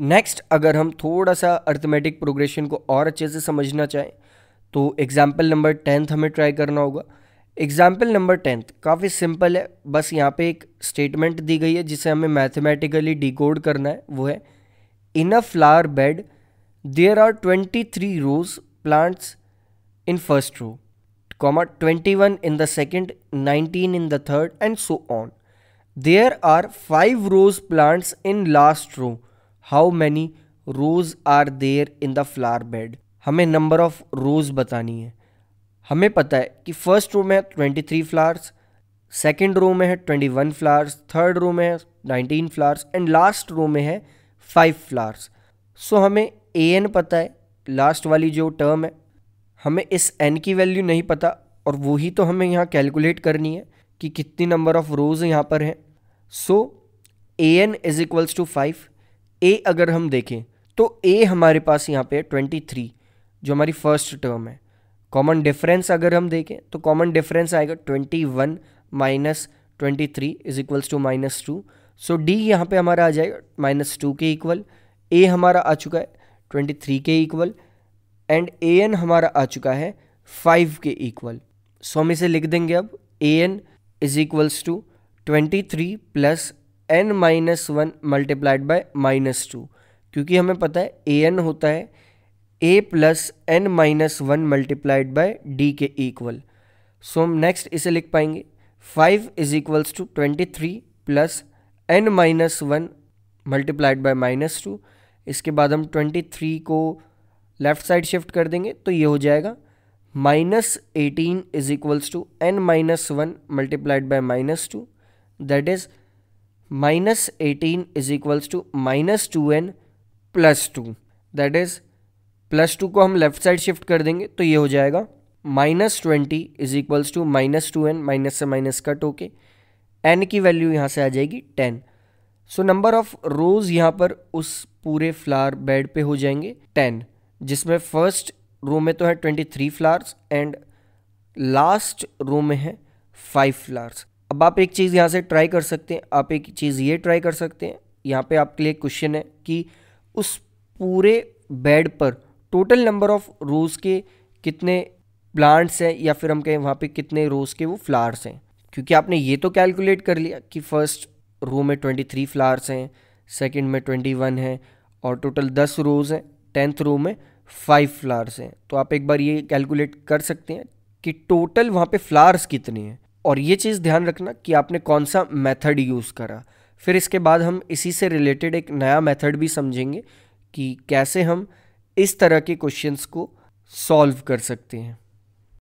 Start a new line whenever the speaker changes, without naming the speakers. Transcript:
next अगर हम थोड़ा सा अर्थमेटिक प्रोग्रेशन को और अच्छे से समझना चाहें तो एग्ज़ाम्पल नंबर टेंथ हमें ट्राई करना होगा एग्ज़ाम्पल नंबर टेंथ काफ़ी सिंपल है बस यहाँ पे एक स्टेटमेंट दी गई है जिसे हमें मैथमेटिकली डिकोड करना है वो है in a flower bed there are twenty three rose plants in first row twenty one in the second nineteen in the third and so on there are five rose plants in last row how many roses are there in the flower bed हमें number of roses बतानी है हमें पता है कि first row में twenty three flowers second row में है twenty one flowers third row में है nineteen flowers and last row में है फाइव फ्लावर्स सो हमें ए एन पता है लास्ट वाली जो टर्म है हमें इस एन की वैल्यू नहीं पता और वही तो हमें यहाँ कैलकुलेट करनी है कि कितनी नंबर ऑफ़ रोज़ यहाँ पर हैं so a n is equals to five ए अगर हम देखें तो ए हमारे पास यहाँ पे ट्वेंटी थ्री जो हमारी फर्स्ट टर्म है कॉमन डिफरेंस अगर हम देखें तो कॉमन डिफरेंस आएगा twenty one minus twenty three is equals to minus two so d यहाँ पे हमारा आ जाएगा माइनस टू के इक्वल ए हमारा आ चुका है ट्वेंटी थ्री के इक्वल एंड ए एन हमारा आ चुका है फाइव के इक्वल सो हम इसे लिख देंगे अब a n is equals to twenty three plus n minus one multiplied by minus two क्योंकि हमें पता है ए एन होता है a plus n minus one multiplied by d के इक्वल सो हम नेक्स्ट इसे लिख पाएंगे five is equals to twenty three plus n minus one multiplied by minus two इसके बाद हम ट्वेंटी थ्री को लेफ्ट साइड शिफ्ट कर देंगे तो ये हो जाएगा minus eighteen is equals to n minus one multiplied by minus two that is minus eighteen is equals to minus two n plus two that is plus two को हम left side shift कर देंगे तो ये हो जाएगा minus twenty is equals to minus two n minus से minus cut होके एन की वैल्यू यहाँ से आ जाएगी ten so number of rose यहाँ पर उस पूरे फ्लावर बेड पे हो जाएंगे टेन जिसमें फर्स्ट रो में तो है twenty three flowers and last row में है फाइव फ्लावर्स अब आप एक चीज़ यहाँ से ट्राई कर सकते हैं आप एक चीज़ ये ट्राई कर सकते हैं यहाँ पे आपके लिए क्वेश्चन है कि उस पूरे बेड पर टोटल नंबर ऑफ रोज़ के कितने प्लांट्स हैं या फिर हम कहें वहाँ पे कितने रोज़ के वो फ्लावर्स हैं क्योंकि आपने ये तो कैलकुलेट कर लिया कि फ़र्स्ट रो में ट्वेंटी थ्री फ्लावर्स हैं सेकेंड में ट्वेंटी वन है और टोटल दस रोज़ हैं टेंथ रो में फाइव फ्लावर्स हैं तो आप एक बार ये कैलकुलेट कर सकते हैं कि टोटल वहाँ पे फ्लावर्स कितने हैं और ये चीज़ ध्यान रखना कि आपने कौन सा मेथड यूज़ करा फिर इसके बाद हम इसी से रिलेटेड एक नया मेथड भी समझेंगे कि कैसे हम इस तरह के क्वेश्चंस को सॉल्व कर सकते हैं